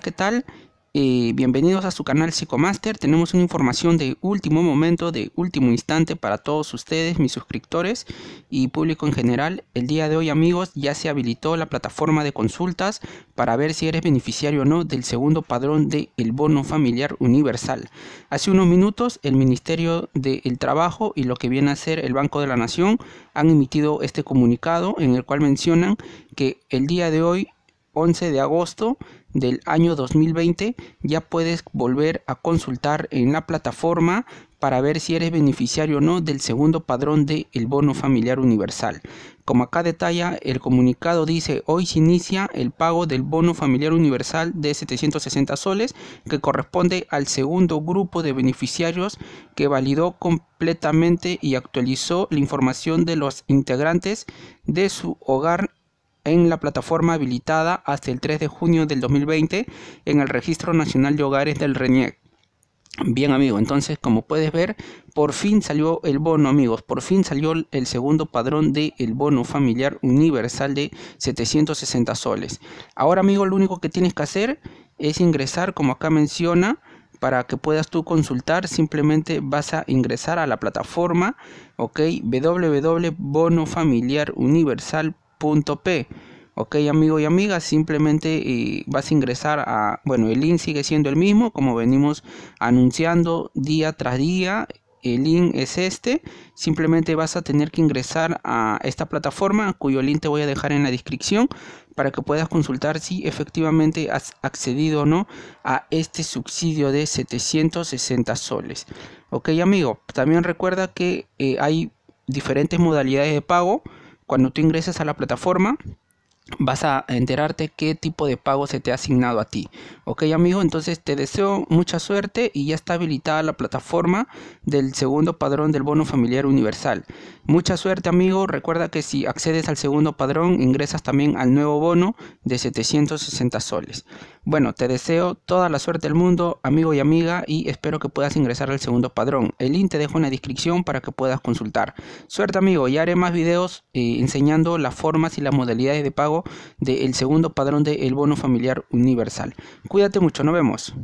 ¿qué tal? Eh, bienvenidos a su canal Psicomaster. Tenemos una información de último momento, de último instante para todos ustedes, mis suscriptores y público en general. El día de hoy, amigos, ya se habilitó la plataforma de consultas para ver si eres beneficiario o no del segundo padrón del bono familiar universal. Hace unos minutos, el Ministerio del Trabajo y lo que viene a ser el Banco de la Nación han emitido este comunicado en el cual mencionan que el día de hoy 11 de agosto del año 2020 ya puedes volver a consultar en la plataforma para ver si eres beneficiario o no del segundo padrón del bono familiar universal. Como acá detalla, el comunicado dice hoy se inicia el pago del bono familiar universal de 760 soles que corresponde al segundo grupo de beneficiarios que validó completamente y actualizó la información de los integrantes de su hogar en la plataforma habilitada hasta el 3 de junio del 2020 en el Registro Nacional de Hogares del RENIEC. Bien amigo, entonces como puedes ver, por fin salió el bono amigos, por fin salió el segundo padrón del el bono familiar universal de 760 soles. Ahora amigo, lo único que tienes que hacer es ingresar como acá menciona para que puedas tú consultar simplemente vas a ingresar a la plataforma ok www.bonofamiliaruniversal.com Ok, amigo y amiga, simplemente eh, vas a ingresar a, bueno, el link sigue siendo el mismo, como venimos anunciando día tras día, el link es este, simplemente vas a tener que ingresar a esta plataforma cuyo link te voy a dejar en la descripción para que puedas consultar si efectivamente has accedido o no a este subsidio de 760 soles. Ok amigo, también recuerda que eh, hay diferentes modalidades de pago cuando tú ingreses a la plataforma, vas a enterarte qué tipo de pago se te ha asignado a ti. Ok amigo, entonces te deseo mucha suerte y ya está habilitada la plataforma del segundo padrón del bono familiar universal. Mucha suerte amigo, recuerda que si accedes al segundo padrón ingresas también al nuevo bono de 760 soles. Bueno, te deseo toda la suerte del mundo amigo y amiga y espero que puedas ingresar al segundo padrón. El link te dejo en la descripción para que puedas consultar. Suerte amigo, ya haré más videos eh, enseñando las formas y las modalidades de pago del segundo padrón del bono familiar universal. Cuídate mucho, nos vemos.